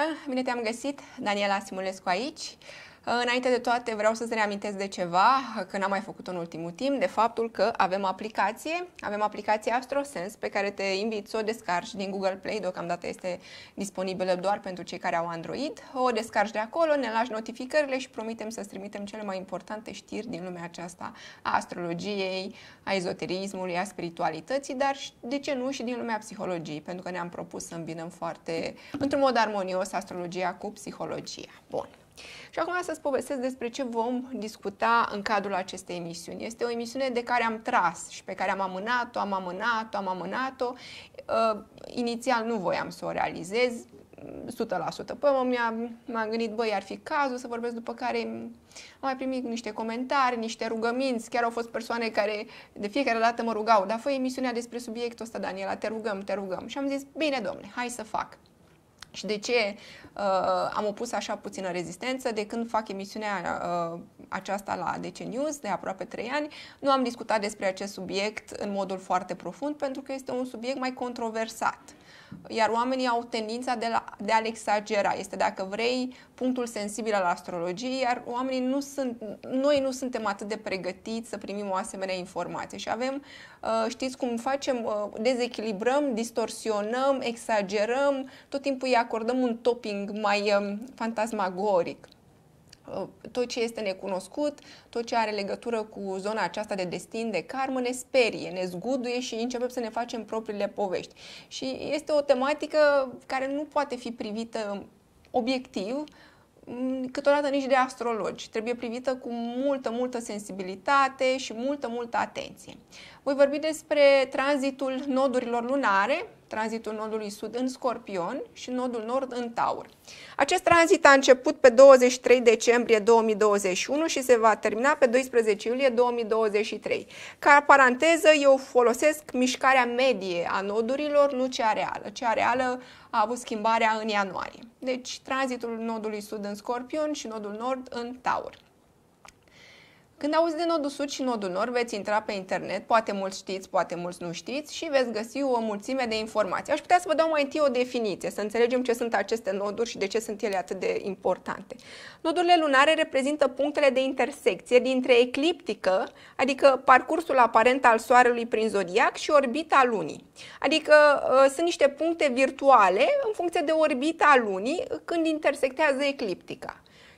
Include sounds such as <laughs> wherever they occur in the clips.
Bună, bine te-am găsit, Daniela Simulescu aici. Uh, înainte de toate, vreau să-ți reamintesc de ceva, uh, că n-am mai făcut-o în ultimul timp, de faptul că avem aplicație, avem aplicația AstroSense pe care te invit să o descarci din Google Play, deocamdată este disponibilă doar pentru cei care au Android. O descarci de acolo, ne lași notificările și promitem să-ți trimitem cele mai importante știri din lumea aceasta a astrologiei, a ezoterismului, a spiritualității, dar de ce nu și din lumea psihologiei, pentru că ne-am propus să îmbinăm foarte, într-un mod armonios, astrologia cu psihologia. Bun. Și acum să-ți povestesc despre ce vom discuta în cadrul acestei emisiuni. Este o emisiune de care am tras și pe care am amânat-o, am amânat-o, am amânat-o. Uh, inițial nu voiam să o realizez, 100%. Păi m-a, m-am gândit, băi, ar fi cazul să vorbesc, după care am mai primit niște comentarii, niște rugăminți, chiar au fost persoane care de fiecare dată mă rugau, dar fă emisiunea despre subiectul ăsta, Daniela, te rugăm, te rugăm. Și am zis, bine, domne, hai să fac și de ce uh, am opus așa puțină rezistență de când fac emisiunea uh, aceasta la DC News de aproape 3 ani. Nu am discutat despre acest subiect în modul foarte profund pentru că este un subiect mai controversat iar oamenii au tendința de, la, de a-l exagera. Este, dacă vrei, punctul sensibil al astrologiei, iar oamenii nu sunt, noi nu suntem atât de pregătiți să primim o asemenea informație și avem, uh, știți cum facem, uh, dezechilibrăm, distorsionăm, exagerăm, tot timpul îi acordăm un topping mai um, fantasmagoric. Uh, tot ce este necunoscut, tot ce are legătură cu zona aceasta de destin, de karmă, ne sperie, ne zguduie și începem să ne facem propriile povești. Și este o tematică care nu poate fi privită obiectiv, mm, câteodată nici de astrologi. Trebuie privită cu multă, multă sensibilitate și multă, multă atenție. Voi vorbi despre tranzitul nodurilor lunare, tranzitul nodului sud în Scorpion și nodul nord în Taur. Acest tranzit a început pe 23 decembrie 2021 și se va termina pe 12 iulie 2023. Ca paranteză, eu folosesc mișcarea medie a nodurilor, nu cea reală. Cea reală a avut schimbarea în ianuarie. Deci, tranzitul nodului sud în Scorpion și nodul nord în Taur. Când auzi de nodul sud și nodul nord, veți intra pe internet, poate mulți știți, poate mulți nu știți, și veți găsi o mulțime de informații. Aș putea să vă dau mai întâi o definiție, să înțelegem ce sunt aceste noduri și de ce sunt ele atât de importante. Nodurile lunare reprezintă punctele de intersecție dintre ecliptică, adică parcursul aparent al Soarelui prin zodiac, și orbita lunii. Adică ă, sunt niște puncte virtuale în funcție de orbita lunii când intersectează ecliptica.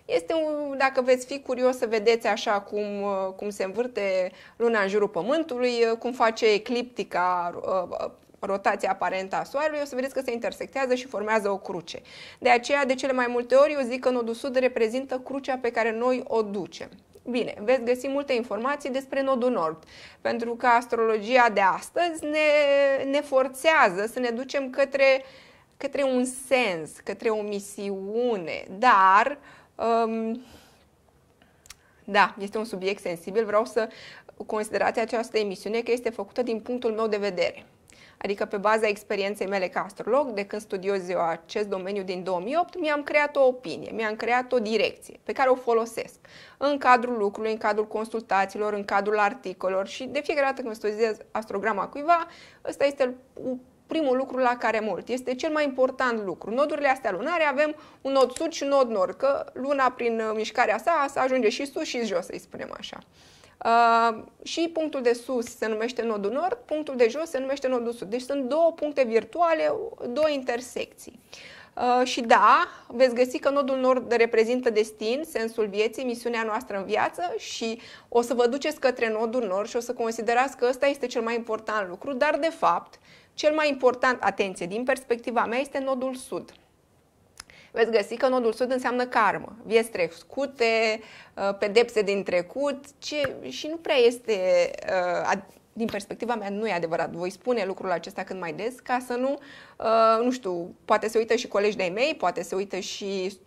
Este un, dacă veți fi curios să vedeți așa cum, uh, cum se învârte luna în jurul Pământului, uh, cum face ecliptica uh, rotația aparentă a Soarelui, o să vedeți că se intersectează și formează o cruce. De aceea, de cele mai multe ori, eu zic că nodul sud reprezintă crucea pe care noi o ducem. Bine, veți găsi multe informații despre nodul nord, pentru că astrologia de astăzi ne, ne forțează să ne ducem către, către un sens, către o misiune, dar uh, Um, da, este un subiect sensibil. Vreau să considerați această emisiune că este făcută din punctul meu de vedere. Adică pe baza experienței mele ca astrolog, de când studiez eu acest domeniu din 2008, mi-am creat o opinie, mi-am creat o direcție pe care o folosesc în cadrul lucrului, în cadrul consultațiilor, în cadrul articolor și de fiecare dată când studiez astrograma cuiva, ăsta este primul lucru la care mult. Este cel mai important lucru. Nodurile astea lunare avem un nod sud și un nod nord, că luna prin uh, mișcarea sa să ajunge și sus și jos, să-i spunem așa. Uh, și punctul de sus se numește nodul nord, punctul de jos se numește nodul sud. Deci sunt două puncte virtuale, două intersecții. Uh, și da, veți găsi că nodul nord reprezintă destin, sensul vieții, misiunea noastră în viață și o să vă duceți către nodul nord și o să considerați că ăsta este cel mai important lucru, dar de fapt cel mai important, atenție, din perspectiva mea, este nodul sud. Veți găsi că nodul sud înseamnă karmă, vieți trecute, uh, pedepse din trecut ce, și nu prea este uh, din perspectiva mea, nu e adevărat. Voi spune lucrul acesta când mai des, ca să nu, uh, nu știu, poate se uită și colegi de-ai mei, poate se uită și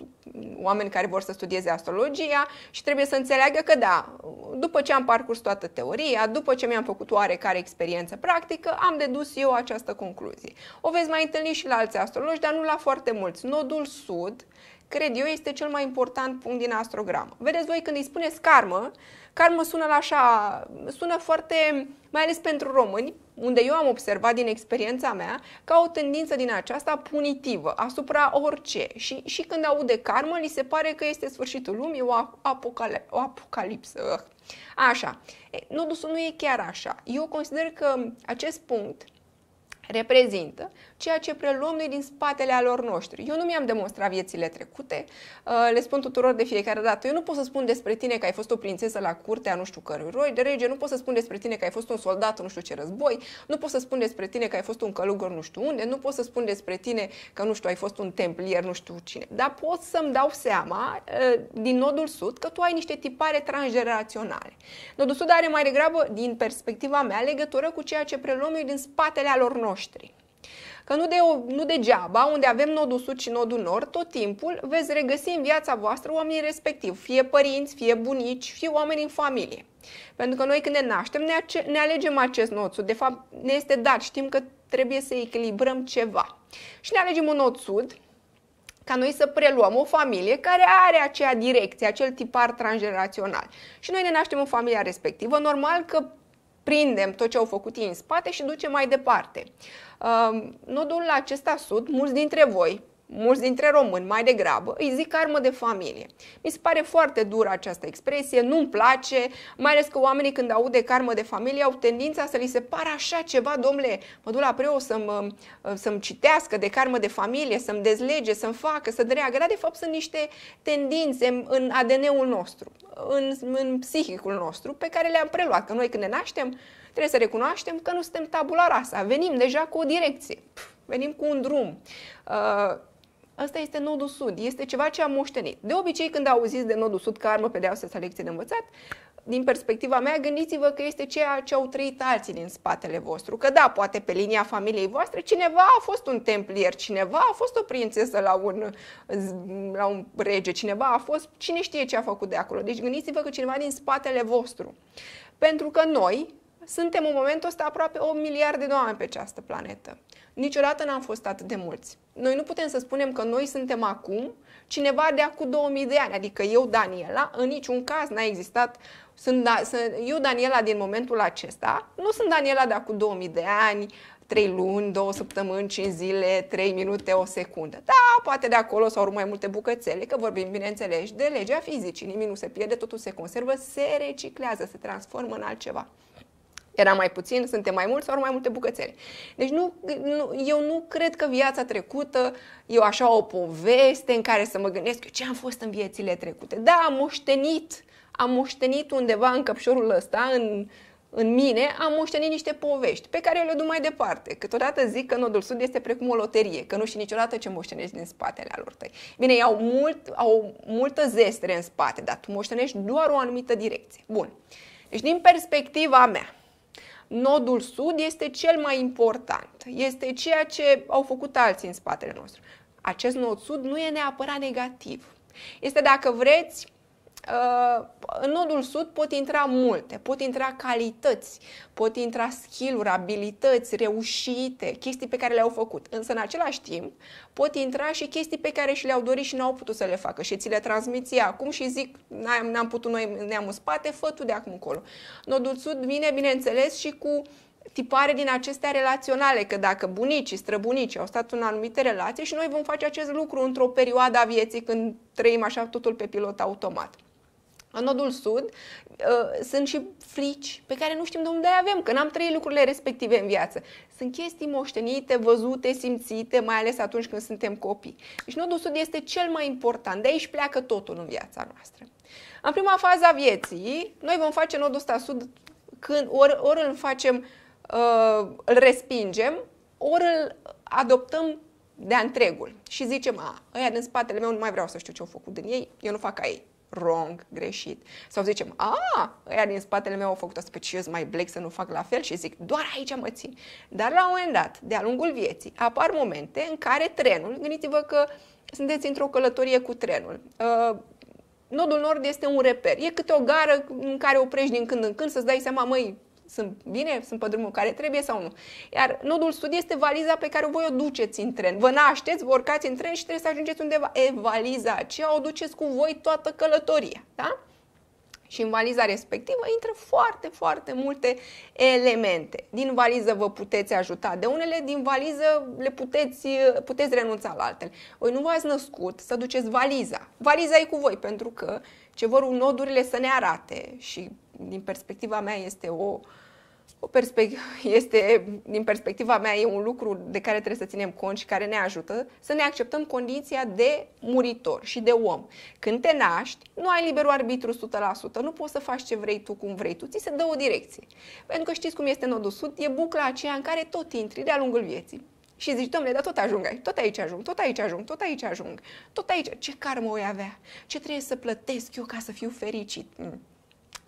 oameni care vor să studieze astrologia și trebuie să înțeleagă că da, după ce am parcurs toată teoria, după ce mi-am făcut oarecare experiență practică, am dedus eu această concluzie. O veți mai întâlni și la alți astrologi, dar nu la foarte mulți. Nodul sud, cred eu, este cel mai important punct din astrogramă. Vedeți voi, când îi spuneți karmă, Karmă sună la așa, sună foarte, mai ales pentru români, unde eu am observat din experiența mea ca o tendință din aceasta punitivă asupra orice. Și, și când au de karmă, li se pare că este sfârșitul lumii, o, apocale, o apocalipsă. Așa. Nu, nu e chiar așa. Eu consider că acest punct reprezintă ceea ce preluăm noi din spatele alor noștri. Eu nu mi-am demonstrat viețile trecute, uh, le spun tuturor de fiecare dată, eu nu pot să spun despre tine că ai fost o prințesă la curtea nu știu cărui roi de rege, nu pot să spun despre tine că ai fost un soldat nu știu ce război, nu pot să spun despre tine că ai fost un călugăr nu știu unde, nu pot să spun despre tine că nu știu, ai fost un templier nu știu cine, dar pot să-mi dau seama uh, din nodul sud că tu ai niște tipare transgeneraționale. Nodul sud are mai degrabă, din perspectiva mea, legătură cu ceea ce preluăm din spatele alor noștri noștri. Că nu, de, nu degeaba, unde avem nodul sud și nodul nord, tot timpul veți regăsi în viața voastră oamenii respectiv, fie părinți, fie bunici, fie oameni în familie. Pentru că noi când ne naștem ne, ace- ne alegem acest nod sud, de fapt ne este dat, știm că trebuie să echilibrăm ceva. Și ne alegem un nod sud, ca noi să preluăm o familie care are acea direcție, acel tipar transgenerațional. Și noi ne naștem în familia respectivă, normal că prindem tot ce au făcut ei în spate și ducem mai departe. Ehm, nodul acesta sud, mulți dintre voi, mulți dintre români mai degrabă, îi zic armă de familie. Mi se pare foarte dură această expresie, nu-mi place, mai ales că oamenii când aud de armă de familie au tendința să li se pară așa ceva, domnule, mă duc la preot să-mi, uh, să citească de carmă de familie, să-mi dezlege, să-mi facă, să dreagă, dar de fapt sunt niște tendințe în ADN-ul nostru, în, în psihicul nostru, pe care le-am preluat, că noi când ne naștem trebuie să recunoaștem că nu suntem tabula rasa, venim deja cu o direcție, venim cu un drum. Uh, Asta este nodul sud, este ceva ce am moștenit. De obicei, când auziți de nodul sud ca armă, pedeapsă sa lecție de învățat, din perspectiva mea, gândiți-vă că este ceea ce au trăit alții din spatele vostru. Că da, poate pe linia familiei voastre, cineva a fost un templier, cineva a fost o prințesă la un, la un rege, cineva a fost, cine știe ce a făcut de acolo. Deci gândiți-vă că cineva din spatele vostru. Pentru că noi suntem în momentul ăsta aproape 8 miliarde de oameni pe această planetă niciodată n-am fost atât de mulți. Noi nu putem să spunem că noi suntem acum cineva de acum 2000 de ani, adică eu, Daniela, în niciun caz n-a existat, sunt, da, sunt, eu, Daniela, din momentul acesta, nu sunt Daniela de acum 2000 de ani, 3 luni, 2 săptămâni, 5 zile, 3 minute, o secundă. Da, poate de acolo sau mai multe bucățele, că vorbim, bineînțeles, de legea fizicii. Nimic nu se pierde, totul se conservă, se reciclează, se transformă în altceva. Era mai puțin, suntem mai mulți sau mai multe bucățele. Deci nu, nu, eu nu cred că viața trecută e așa o poveste în care să mă gândesc ce am fost în viețile trecute. Da, am moștenit, am moștenit undeva în căpșorul ăsta, în, în mine, am moștenit niște povești pe care eu le duc mai departe. Câteodată zic că nodul sud este precum o loterie, că nu știi niciodată ce moștenești din spatele alor tăi. Bine, ei au, mult, au multă zestre în spate, dar tu moștenești doar o anumită direcție. Bun. Deci, din perspectiva mea, nodul sud este cel mai important. Este ceea ce au făcut alții în spatele nostru. Acest nod sud nu e neapărat negativ. Este, dacă vreți, Uh, în nodul sud pot intra multe, pot intra calități, pot intra skill-uri, abilități, reușite, chestii pe care le-au făcut. Însă, în același timp, pot intra și chestii pe care și le-au dorit și n-au putut să le facă și ți le transmiți acum și zic, n-am putut noi ne-am în spate, fă tu de acum încolo. Nodul sud vine, bineînțeles, și cu tipare din acestea relaționale, că dacă bunicii, străbunicii au stat în anumite relații și noi vom face acest lucru într-o perioadă a vieții când trăim așa totul pe pilot automat în nodul sud, uh, sunt și frici pe care nu știm de unde avem, că n-am trăit lucrurile respective în viață. Sunt chestii moștenite, văzute, simțite, mai ales atunci când suntem copii. Deci nodul sud este cel mai important, de aici pleacă totul în viața noastră. În prima fază a vieții, noi vom face nodul ăsta sud când ori, ori îl facem, uh, îl respingem, ori îl adoptăm de întregul și zicem, a, ăia din spatele meu nu mai vreau să știu ce au făcut din ei, eu nu fac ca ei wrong, greșit. Sau zicem, a, ăia din spatele meu au făcut asta, pe păi ce eu mai blec să nu fac la fel și zic, doar aici mă țin. Dar la un moment dat, de-a lungul vieții, apar momente în care trenul, gândiți-vă că sunteți într-o călătorie cu trenul. Uh, nodul nord este un reper. E câte o gară în care oprești din când în când să-ți dai seama, măi, sunt bine? Sunt pe drumul care trebuie sau nu? Iar nodul sud este valiza pe care voi o duceți în tren. Vă nașteți, vă urcați în tren și trebuie să ajungeți undeva. E, valiza aceea o duceți cu voi toată călătoria. Da? Și în valiza respectivă intră foarte, foarte multe elemente. Din valiză vă puteți ajuta de unele, din valiză le puteți, puteți renunța la altele. Voi nu v-ați născut să duceți valiza. Valiza e cu voi, pentru că ce vor nodurile să ne arate și din perspectiva mea este o, o perspe- <laughs> este, din perspectiva mea, e un lucru de care trebuie să ținem cont și care ne ajută să ne acceptăm condiția de muritor și de om. Când te naști, nu ai liberul arbitru 100%, nu poți să faci ce vrei tu, cum vrei tu, ți se dă o direcție. Pentru că știți cum este nodul sud, e bucla aceea în care tot intri de-a lungul vieții. Și zici, domnule, dar tot ajung aici, tot aici ajung, tot aici ajung, tot aici ajung, tot aici, ce karmă o avea? Ce trebuie să plătesc eu ca să fiu fericit? Mm.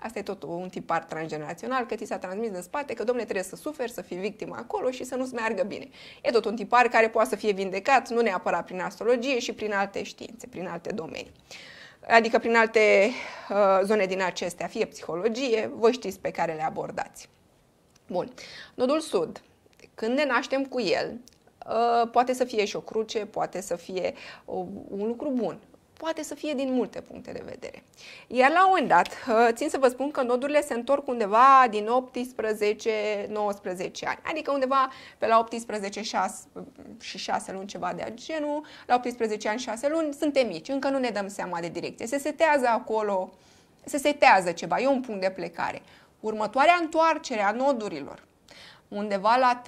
Asta e tot un tipar transgenerațional, că ți s-a transmis în spate că, domne, trebuie să suferi, să fii victima acolo și să nu-ți meargă bine. E tot un tipar care poate să fie vindecat, nu neapărat prin astrologie și prin alte științe, prin alte domenii adică prin alte uh, zone din acestea, fie psihologie, voi știți pe care le abordați. Bun. Nodul sud, când ne naștem cu el, uh, poate să fie și o cruce, poate să fie o, uh, un lucru bun, poate să fie din multe puncte de vedere. Iar la un moment dat, țin să vă spun că nodurile se întorc undeva din 18-19 ani, adică undeva pe la 18 6, și 6 luni ceva de genul, la 18 ani 6 luni suntem mici, încă nu ne dăm seama de direcție, se setează acolo, se setează ceva, e un punct de plecare. Următoarea întoarcere a nodurilor undeva la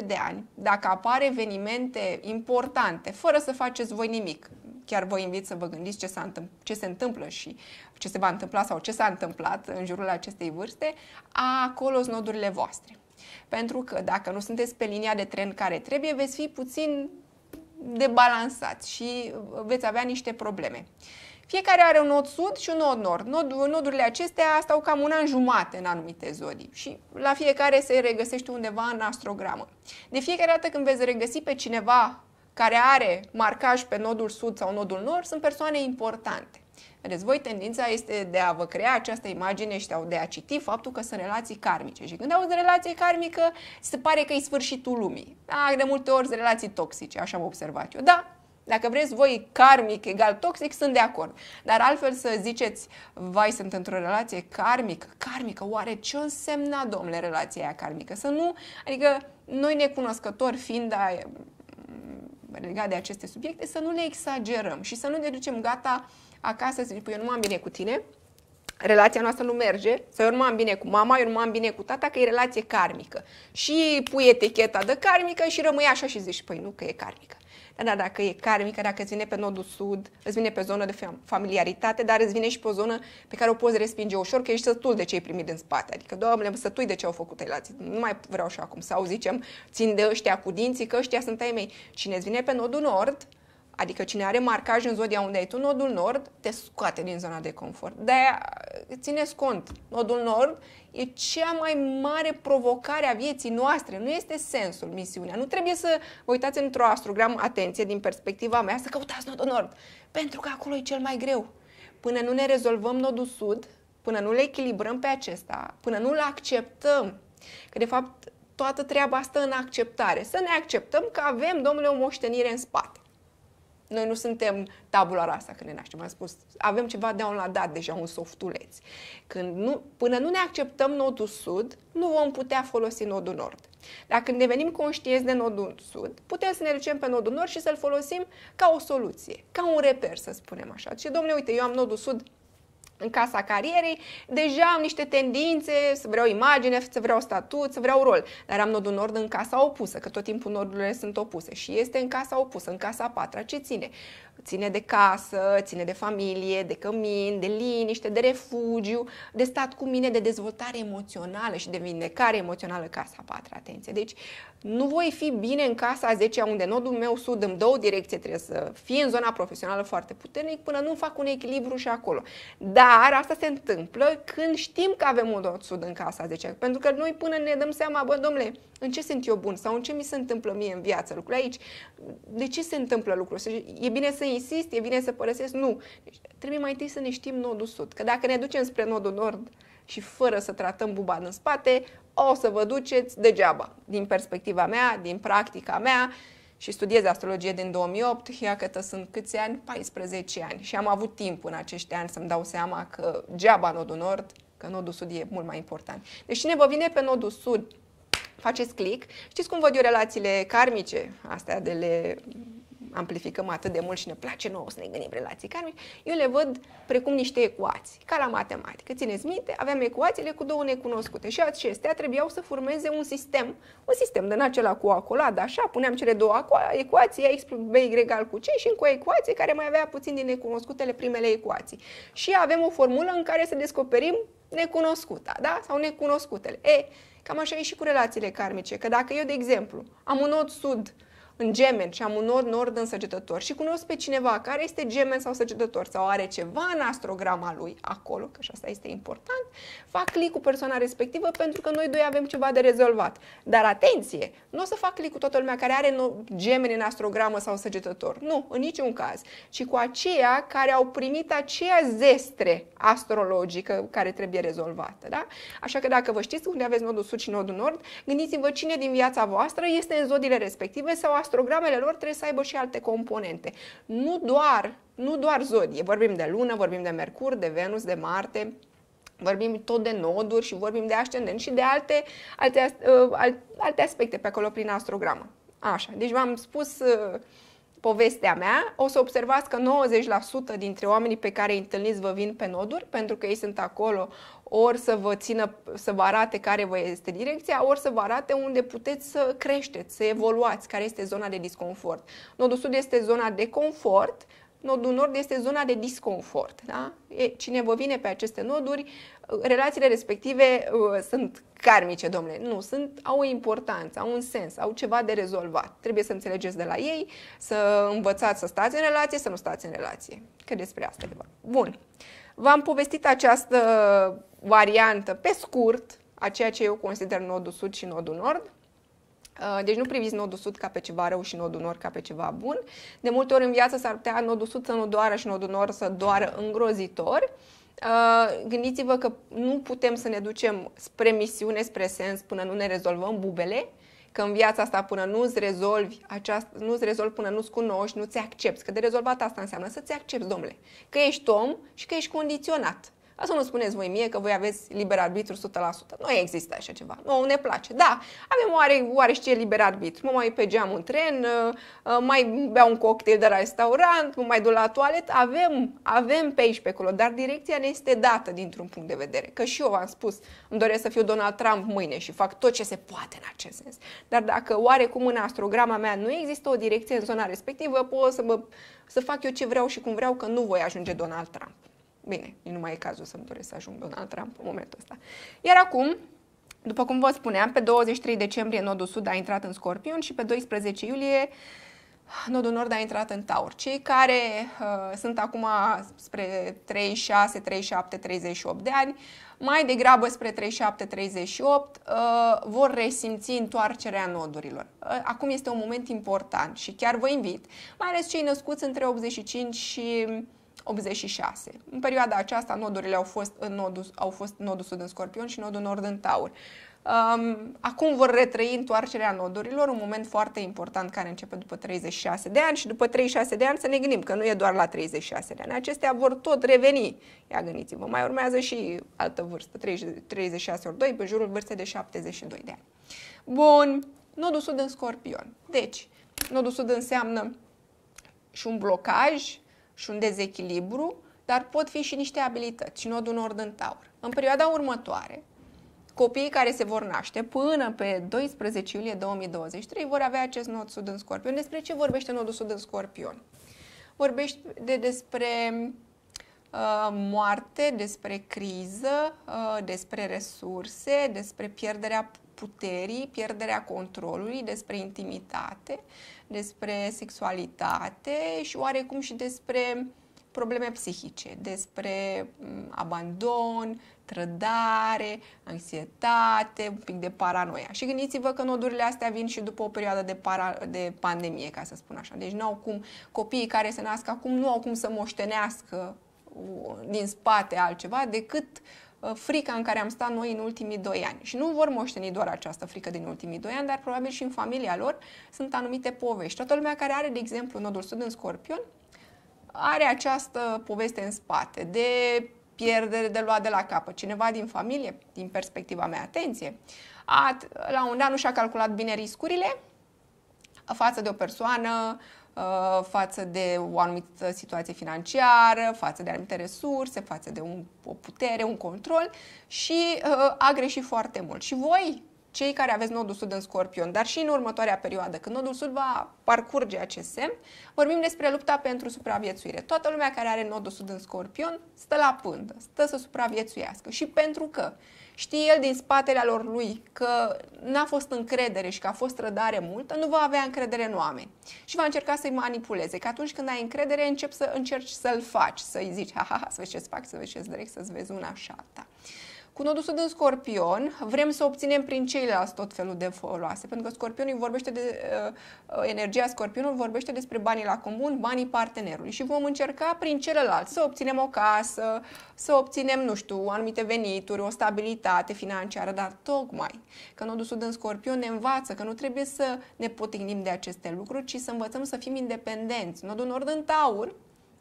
36-37 de ani, dacă apar evenimente importante, fără să faceți voi nimic, chiar vă invit să vă gândiți ce, s-a întâmpl- ce se întâmplă și ce se va întâmpla sau ce s-a întâmplat în jurul acestei vârste, acolo sunt nodurile voastre. Pentru că dacă nu sunteți pe linia de tren care trebuie, veți fi puțin debalansați și veți avea niște probleme. Uh, fiecare are un nod sud și un nod nord. Nod, nodurile acestea stau cam un an jumate în anumite zodii și la fiecare se regăsește undeva în astrogramă. De fiecare dată când veți regăsi pe cineva care are marcaj pe nodul sud sau nodul nord, sunt persoane importante. Vedeți, voi tendința este de a vă crea această imagine și de a citi faptul că sunt relații karmice. Și când auzi relație karmică, se pare că e sfârșitul lumii. Da, de multe ori sunt relații toxice, așa am observat eu. Da, dacă vreți voi karmic egal toxic, sunt de acord. Dar altfel să ziceți, vai, sunt într-o relație karmică, karmică, oare ce însemna, domnule, relația aia karmică? Să nu, adică noi necunoscători fiind a, mm, legat de aceste subiecte, să nu le exagerăm și să nu ne ducem gata acasă să zic, păi, eu nu m-am bine cu tine, relația noastră nu merge, sau eu nu am bine cu mama, eu nu am bine cu tata, că e relație karmică. Și pui eticheta de karmică și rămâi așa și zici, păi nu, că e karmică. Dar da, dacă e karmică, dacă îți vine pe nodul sud, îți vine pe zonă de familiaritate, dar îți vine și pe o zonă pe care o poți respinge ușor, că ești sătul de ce ai primit din spate. Adică, doamne, sătui de ce au făcut elații, nu mai vreau și acum. Sau zicem, țin de ăștia cu dinții, că ăștia sunt ai mei. Cine îți vine pe nodul nord, Adică cine are marcaj în zodia unde ai tu nodul nord, te scoate din zona de confort. De țineți cont, nodul nord e cea mai mare provocare a vieții noastre. Nu este sensul, misiunea. Nu trebuie să vă uitați într-o astrogram, atenție, din perspectiva mea, să căutați nodul nord. Pentru că acolo e cel mai greu. Până nu ne rezolvăm nodul sud, până nu le echilibrăm pe acesta, până nu-l acceptăm, că de fapt toată treaba stă în acceptare, să ne acceptăm că avem, domnule, o moștenire în spate. Noi nu suntem tabula rasa când ne naștem, am spus. Avem ceva de dat deja, un softuleț. Când nu, până nu ne acceptăm nodul sud, nu vom putea folosi nodul nord. Dacă devenim conștienți de nodul sud, putem să ne ducem pe nodul nord și să-l folosim ca o soluție, ca un reper, să spunem așa. Și, domnule, uite, eu am nodul sud în casa carierei, deja am niște tendințe să vreau imagine, să vreau statut, să vreau rol. Dar am nodul nord în casa opusă, că tot timpul nordurile sunt opuse. Și este în casa opusă, în casa a patra. Ce ține? ține de casă, ține de familie, de cămin, de liniște, de refugiu, de stat cu mine, de dezvoltare emoțională și de vindecare emoțională, casa patra, atenție. Deci nu voi fi bine în casa 10 unde nodul meu sud îmi dă o direcție, trebuie să fie în zona profesională foarte puternic până nu fac un echilibru și acolo. Dar asta se întâmplă când știm că avem un nod sud în casa 10 pentru că noi până ne dăm seama, bă, domnule, în ce sunt eu bun sau în ce mi se întâmplă mie în viață lucrurile aici, de ce se întâmplă lucrul e bine să insist, e bine să părăsesc, nu. Deci, trebuie mai întâi să ne știm nodul sud, că dacă ne ducem spre nodul nord și fără să tratăm buba în spate, o să vă duceți degeaba, din perspectiva mea, din practica mea, și studiez astrologie din 2008, iată sunt câți ani? 14 ani și am avut timp în acești ani să-mi dau seama că geaba nodul nord, că nodul sud e mult mai important. Deci cine vă vine pe nodul sud faceți click. Știți cum văd eu relațiile karmice, astea de le amplificăm atât de mult și ne place nouă să ne gândim relații karmice, eu le văd precum niște ecuații, ca la matematică. Țineți minte, aveam ecuațiile cu două necunoscute și acestea trebuiau să formeze un sistem, un sistem din acela cu acolada, așa, puneam cele două ecuații, A, X, B, Y egal cu C și încă o ecuație care mai avea puțin din necunoscutele primele ecuații. Și avem o formulă în care să descoperim necunoscuta, da? Sau necunoscutele. E, Cam așa e și cu relațiile karmice, că dacă eu, de exemplu, am un nod sud în gemeni și am un nord nord în săgetător și cunosc pe cineva care este gemen sau săgetător sau are ceva în astrograma lui acolo, că și asta este important, fac click cu persoana respectivă pentru că noi doi avem ceva de rezolvat. Dar atenție, nu o să fac click cu toată lumea care are gemeni în astrogramă sau săgetător. Nu, în niciun caz. Și cu aceia care au primit aceea zestre astrologică care trebuie rezolvată. Da? Așa că dacă vă știți unde aveți nodul sud și nodul nord, gândiți-vă cine din viața voastră este în zodiile respective sau astrogramele lor trebuie să aibă și alte componente. Nu doar, nu doar zodie, vorbim de lună, vorbim de Mercur, de Venus, de Marte, vorbim tot de noduri și vorbim de ascendent și de alte, alte, ă, alte aspecte pe acolo prin astrogramă. Așa, deci v-am spus ă, povestea mea, o să observați că 90% dintre oamenii pe care îi întâlniți vă vin pe noduri, pentru că ei sunt acolo ori să vă țină, să vă arate care vă este direcția, ori să vă arate unde puteți să creșteți, să evoluați, care este zona de disconfort. Nodul sud este zona de confort, nodul nord este zona de disconfort. Da? Cine vă vine pe aceste noduri, relațiile respective uh, sunt karmice, domnule. Nu, sunt, au o importanță, au un sens, au ceva de rezolvat. Trebuie să înțelegeți de la ei, să învățați să stați în relație, să nu stați în relație. Că despre asta e vorba. Bun. V-am povestit această variantă pe scurt a ceea ce eu consider nodul sud și nodul nord. Uh, deci nu priviți nodul sud ca pe ceva rău și nodul nord ca pe ceva bun. De multe ori în viață s-ar putea nodul sud să nu doară și nodul nord să doară îngrozitor. Uh, gândiți-vă că nu putem să ne ducem spre misiune, spre sens, până nu ne rezolvăm bubele că în viața asta până nu-ți rezolvi, aceast, nu-ți rezolvi până nu-ți cunoști, nu-ți accepti. Că de rezolvat asta înseamnă să-ți accepti, domnule, că ești om și că ești condiționat să nu spuneți voi mie că voi aveți liber arbitru 100%. Nu există așa ceva. Nu ne place. Da, avem oare, oare știe liber arbitru. Mă mai pe geam în tren, uh, uh, mai beau un cocktail de la restaurant, mă mai duc la toaletă. Avem, avem pe aici, pe acolo. Dar direcția ne este dată dintr-un punct de vedere. Că și eu v-am spus, îmi doresc să fiu Donald Trump mâine și fac tot ce se poate în acest sens. Dar dacă oarecum în astrograma mea nu există o direcție în zona respectivă, pot să, mă, să fac eu ce vreau și cum vreau, că nu voi ajunge Donald Trump. Bine, nu mai e cazul să-mi doresc să ajung Donald Trump în momentul ăsta. Iar acum, după cum vă spuneam, pe 23 decembrie nodul sud a intrat în Scorpion și pe 12 iulie nodul nord a intrat în Taur. Cei care uh, sunt acum spre 36, 37, 38 de ani, mai degrabă spre 37-38, uh, vor resimți întoarcerea nodurilor. Uh, acum este un moment important și chiar vă invit, mai ales cei născuți între 85 și 86. În perioada aceasta nodurile au fost, în nodul, au fost nodul sud în scorpion și nodul nord în taur. Um, acum vor retrăi întoarcerea nodurilor, un moment foarte important care începe după 36 de ani și după 36 de ani să ne gândim că nu e doar la 36 de ani. Acestea vor tot reveni. Ia gândiți-vă, mai urmează și altă vârstă, 30, 36 ori 2, pe jurul vârstei de 72 de ani. Bun, nodul sud în scorpion. Deci, nodul sud înseamnă și un blocaj, și un dezechilibru, dar pot fi și niște abilități și nodul nord în taur. În perioada următoare, copiii care se vor naște până pe 12 iulie 2023 vor avea acest nod sud în scorpion. Despre ce vorbește nodul sud în scorpion? Vorbește de despre uh, moarte, despre criză, uh, despre resurse, despre pierderea puterii, pierderea controlului, despre intimitate, despre sexualitate și oarecum și despre probleme psihice, despre mm, abandon, trădare, anxietate, un pic de paranoia. Și gândiți-vă că nodurile astea vin și după o perioadă de, para, de pandemie, ca să spun așa. Deci nu au cum, copiii care se nasc acum nu au cum să moștenească uh, din spate altceva decât uh, Uh, frica în care am stat noi în ultimii doi ani. Și nu vor moșteni doar această frică din ultimii doi ani, dar probabil și în familia lor sunt anumite povești. Toată lumea care are, de exemplu, nodul sud în scorpion, are această poveste în spate de pierdere de luat de la capă. Cineva din familie, din perspectiva mea, atenție, a, la un an nu și-a calculat bine riscurile față de o persoană, Uh, față de o anumită situație financiară, față de anumite resurse, față de un, o putere, un control și uh, a greșit foarte mult. Și voi, cei care aveți nodul sud în scorpion, dar și în următoarea perioadă, când nodul sud va parcurge acest semn, vorbim despre lupta pentru supraviețuire. Toată lumea care are nodul sud în scorpion stă la pândă, stă să supraviețuiască. Și pentru că știe el din spatele lor lui că n-a fost încredere și că a fost trădare multă, nu va avea încredere în oameni și va încerca să-i manipuleze. Că atunci când ai încredere, încep să încerci să-l faci, să-i zici, ha, ha, ha, să vezi ce-ți fac, să vezi ce-ți să-ți vezi una așa. Cu nodul sud-în scorpion vrem să obținem prin ceilalți tot felul de foloase, pentru că scorpionul vorbește de uh, uh energia scorpionului vorbește despre banii la comun, banii partenerului și vom încerca prin celălalt să obținem o casă, să obținem, nu știu, anumite venituri, o stabilitate financiară, dar tocmai că nodul sud-în scorpion ne învață că nu trebuie să ne potignim de aceste lucruri, ci să învățăm să fim independenți. Nodul nord în taur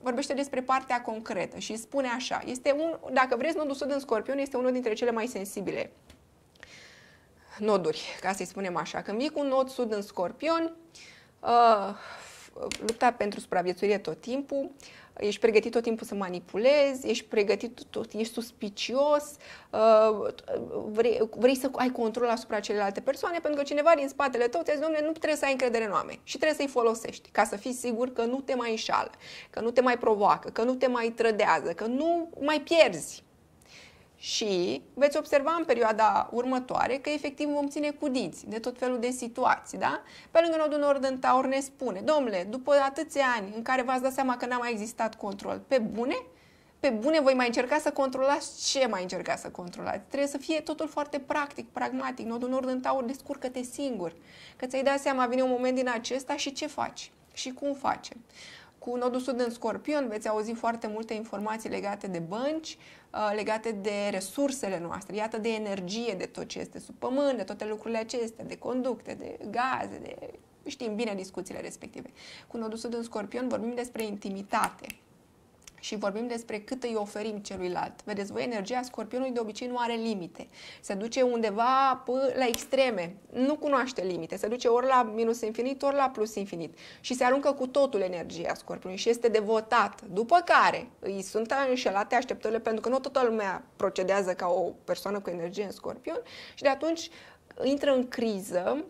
vorbește despre partea concretă și spune așa. Este un, dacă vreți, nodul sud în scorpion este unul dintre cele mai sensibile noduri, ca să-i spunem așa. Când vii cu un nod sud în scorpion, uh, lupta pentru supraviețuire tot timpul, ești pregătit tot timpul să manipulezi, ești pregătit tot, ești suspicios, uh, vrei, vrei să ai control asupra celelalte persoane, pentru că cineva din spatele tău te zice, domnule, nu trebuie să ai încredere în oameni și trebuie să-i folosești ca să fii sigur că nu te mai înșală, că nu te mai provoacă, că nu te mai trădează, că nu mai pierzi și veți observa în perioada următoare că efectiv vom ține cu dinți de tot felul de situații, da? Pe lângă nodul nord în taur ne spune, domnule, după atâția ani în care v-ați dat seama că n-a mai existat control, pe bune, pe bune voi mai încerca să controlați ce mai încerca să controlați. Trebuie să fie totul foarte practic, pragmatic. Nodul nord în taur, descurcă-te singur. Că ți-ai dat seama, vine un moment din acesta și ce faci și cum facem. Cu nodul sud în scorpion veți auzi foarte multe informații legate de bănci, uh, legate de resursele noastre, iată de energie, de tot ce este sub pământ, de toate lucrurile acestea, de conducte, de gaze, de știm bine discuțiile respective. Cu nodul sud în scorpion vorbim despre intimitate, și vorbim despre cât îi oferim celuilalt. Vedeți voi, energia scorpionului de obicei nu are limite. Se duce undeva la extreme. Nu cunoaște limite. Se duce ori la minus infinit, ori la plus infinit. Și se aruncă cu totul energia scorpionului și este devotat. După care îi sunt înșelate așteptările pentru că nu toată lumea procedează ca o persoană cu energie în scorpion și de atunci intră în criză,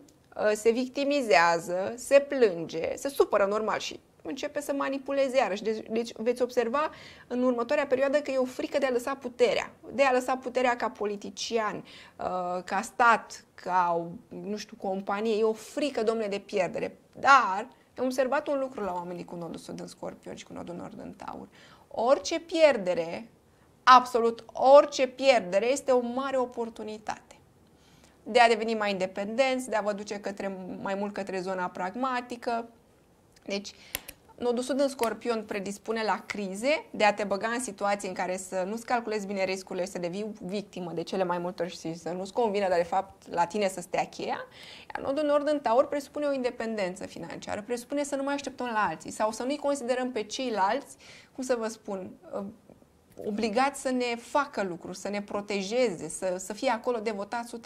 se victimizează, se plânge, se supără normal și începe să manipuleze iarăși. Deci, deci veți observa în următoarea perioadă că e o frică de a lăsa puterea, de a lăsa puterea ca politician, uh, ca stat, ca, nu știu, companie. E o frică, domnule, de pierdere. Dar am observat un lucru la oamenii cu nodul sud în scorpion și cu nodul nord în taur. Orice pierdere, absolut orice pierdere, este o mare oportunitate de a deveni mai independenți, de a vă duce către, mai mult către zona pragmatică. Deci, nodul sud în scorpion predispune la crize, de a te băga în situații în care să nu-ți calculezi bine riscurile și să devii victimă de cele mai multe ori și să nu-ți convine, dar de fapt la tine să stea cheia. Iar nodul nord în taur presupune o independență financiară, presupune să nu mai așteptăm la alții sau să nu-i considerăm pe ceilalți, cum să vă spun, obligați să ne facă lucruri, să ne protejeze, să, să fie acolo devotați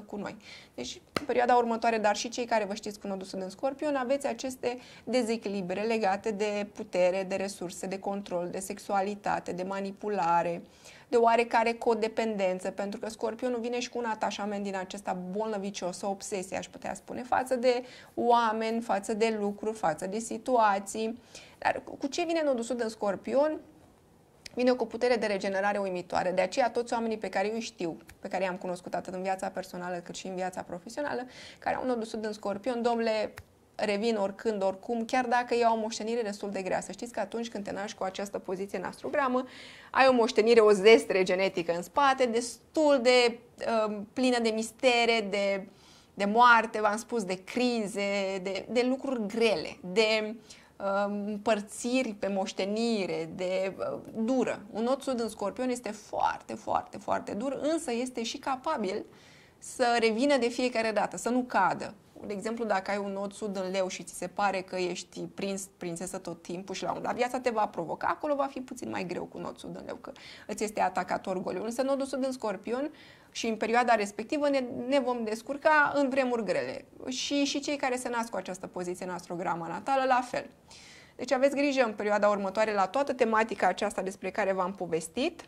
100% cu noi. Deci, în perioada următoare, dar și cei care vă știți cu nodul sunt în scorpion, aveți aceste dezechilibre legate de putere, de resurse, de control, de sexualitate, de manipulare, de oarecare codependență, pentru că scorpionul vine și cu un atașament din acesta bolnăvicios, o obsesie, aș putea spune, față de oameni, față de lucruri, față de situații. Dar cu ce vine nodul sud în scorpion? vine cu o putere de regenerare uimitoare. De aceea toți oamenii pe care eu știu, pe care i-am cunoscut atât în viața personală cât și în viața profesională, care au nodul sud în scorpion, domnule, revin oricând, oricum, chiar dacă eu am o moștenire destul de grea. Să știți că atunci când te naști cu această poziție în astrogramă, ai o moștenire, o zestre genetică în spate, destul de uh, plină de mistere, de, de moarte, v-am spus, de crize, de, de lucruri grele, de Um, împărțiri pe moștenire, de uh, dură. Un nod sud în scorpion este foarte, foarte, foarte dur, însă este și capabil să revină de fiecare dată, să nu cadă. De exemplu, dacă ai un nod sud în leu și ți se pare că ești prins, prințesă tot timpul și la un dat viața te va provoca, acolo va fi puțin mai greu cu nod sud în leu, că îți este atacator goliul. Însă nodul sud în scorpion și în perioada respectivă ne, ne vom descurca în vremuri grele. Și, și cei care se nasc cu această poziție în astrograma natală, la fel. Deci aveți grijă în perioada următoare la toată tematica aceasta despre care v-am povestit.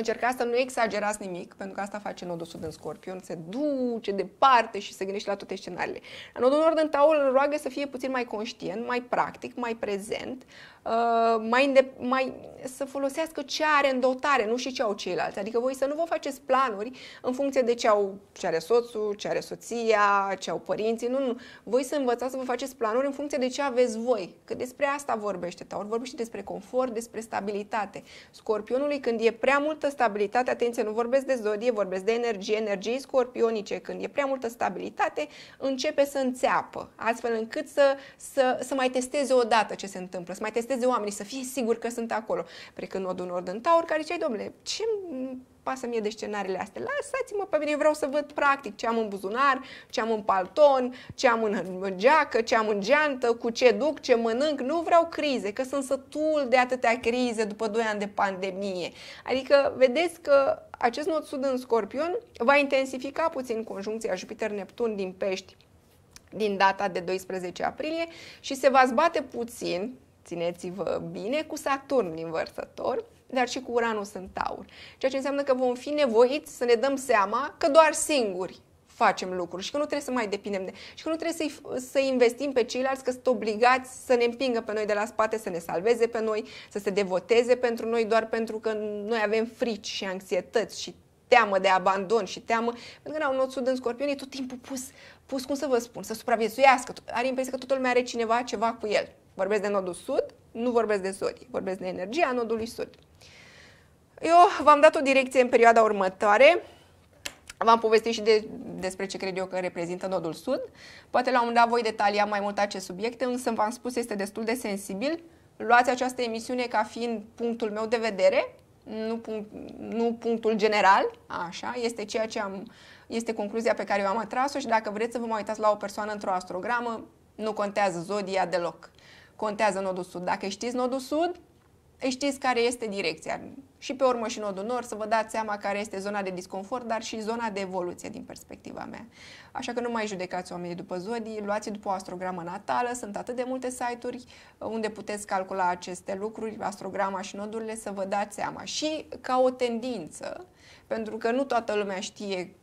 Încercați să nu exagerați nimic, pentru că asta face nodul sud în scorpion, se duce departe și se gândește la toate scenariile. Nodul nord în taur îl roagă să fie puțin mai conștient, mai practic, mai prezent, uh, mai, mai să folosească ce are în dotare, nu și ce au ceilalți. Adică voi să nu vă faceți planuri în funcție de ce, au, ce are soțul, ce are soția, ce au părinții. Nu, nu. Voi să învățați să vă faceți planuri în funcție de ce aveți voi. Că despre asta vorbește Taur, vorbește despre confort, despre stabilitate. Scorpionului când e prea multă multă stabilitate, atenție, nu vorbesc de zodie, vorbesc de energie, energiei scorpionice, când e prea multă stabilitate, începe să înțeapă, astfel încât să, să, să mai testeze o dată ce se întâmplă, să mai testeze oamenii, să fie sigur că sunt acolo. Precând nodul nord în taur, care zice, domnule, ce pasă mie de scenariile astea. Lasați-mă pe mine, eu vreau să văd practic ce am în buzunar, ce am în palton, ce am în geacă, ce am în geantă, cu ce duc, ce mănânc. Nu vreau crize, că sunt sătul de atâtea crize după 2 ani de pandemie. Adică vedeți că acest nod sud în scorpion va intensifica puțin conjuncția Jupiter-Neptun din pești din data de 12 aprilie și se va zbate puțin, țineți-vă bine, cu Saturn din vărsător dar și cu Uranus în Taur. Ceea ce înseamnă că vom fi nevoiți să ne dăm seama că doar singuri facem lucruri și că nu trebuie să mai depindem de... și că nu trebuie să, să investim pe ceilalți, că sunt obligați să ne împingă pe noi de la spate, să ne salveze pe noi, să se devoteze pentru noi doar pentru că noi avem frici și anxietăți și teamă de abandon și teamă, pentru că la da, un sud în scorpion e tot timpul pus, pus, cum să vă spun, să supraviețuiască. Are impresia că toată lumea are cineva ceva cu el. Vorbesc de nodul sud, nu vorbesc de sodi, vorbesc de energia nodului sodi. Eu v-am dat o direcție în perioada următoare. V-am povestit și de, despre ce cred eu că reprezintă nodul sud. Poate la un moment dat voi detalia mai mult acest subiect, însă v-am spus este destul de sensibil. Luați această emisiune ca fiind punctul meu de vedere, nu, punct, nu punctul general, așa, este ceea ce am, este concluzia pe care eu am atras-o și dacă vreți să vă mai uitați la o persoană într-o astrogramă, nu contează zodia deloc contează nodul sud. Dacă știți nodul sud, știți care este direcția. Și pe urmă și nodul nord, să vă dați seama care este zona de disconfort, dar și zona de evoluție din perspectiva mea. Așa că nu mai judecați oamenii după zodii, luați după o astrogramă natală, sunt atât de multe site-uri unde puteți calcula aceste lucruri, astrograma și nodurile, să vă dați seama. Și ca o tendință, pentru că nu toată lumea știe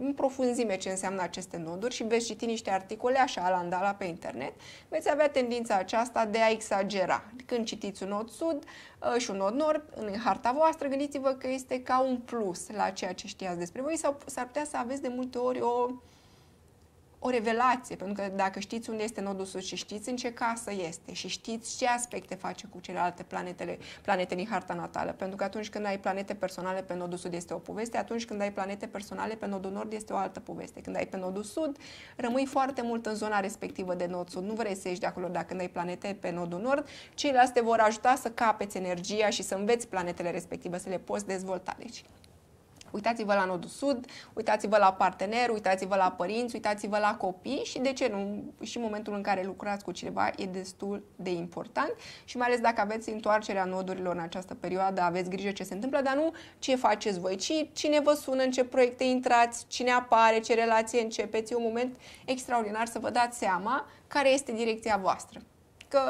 în profunzime ce înseamnă aceste noduri și veți citi niște articole așa la îndala pe internet, veți avea tendința aceasta de a exagera. Când citiți un nod sud uh, și un nod nord în harta voastră, gândiți-vă că este ca un plus la ceea ce știați despre voi sau s-ar putea să aveți de multe ori o o revelație, pentru că dacă știți unde este nodul sud și știți în ce casă este și știți ce aspecte face cu celelalte planetele, planete din harta natală, pentru că atunci când ai planete personale pe nodul sud este o poveste, atunci când ai planete personale pe nodul nord este o altă poveste. Când ai pe nodul sud, rămâi foarte mult în zona respectivă de nod sud, nu vrei să ieși de acolo dacă când ai planete pe nodul nord, ceilalți te vor ajuta să capeți energia și să înveți planetele respective, să le poți dezvolta. Deci Uitați-vă la Nodul Sud, uitați-vă la partener, uitați-vă la părinți, uitați-vă la copii și de ce nu? Și momentul în care lucrați cu cineva e destul de important și mai ales dacă aveți întoarcerea nodurilor în această perioadă, aveți grijă ce se întâmplă, dar nu ce faceți voi, ci cine vă sună, în ce proiecte intrați, cine apare, ce relație începeți. E un moment extraordinar să vă dați seama care este direcția voastră. Că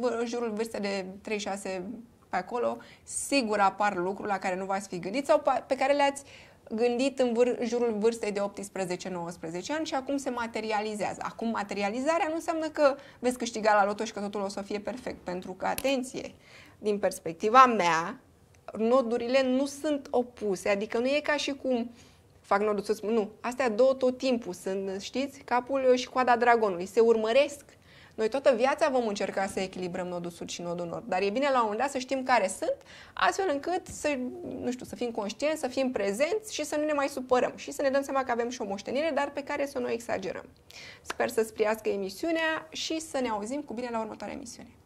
în jurul vârstei de 36 pe acolo, sigur apar lucruri la care nu v-ați fi gândit sau pe care le-ați gândit în, vâr- în jurul vârstei de 18-19 ani și acum se materializează. Acum materializarea nu înseamnă că veți câștiga la loto și că totul o să fie perfect, pentru că, atenție, din perspectiva mea, nodurile nu sunt opuse, adică nu e ca și cum fac nodul sus, nu, astea două tot timpul sunt, știți, capul și coada dragonului, se urmăresc noi toată viața vom încerca să echilibrăm nodul sud și nodul nord, dar e bine la un moment dat să știm care sunt, astfel încât să, nu știu, să fim conștienți, să fim prezenți și să nu ne mai supărăm și să ne dăm seama că avem și o moștenire, dar pe care să nu o exagerăm. Sper să spriască emisiunea și să ne auzim cu bine la următoarea emisiune.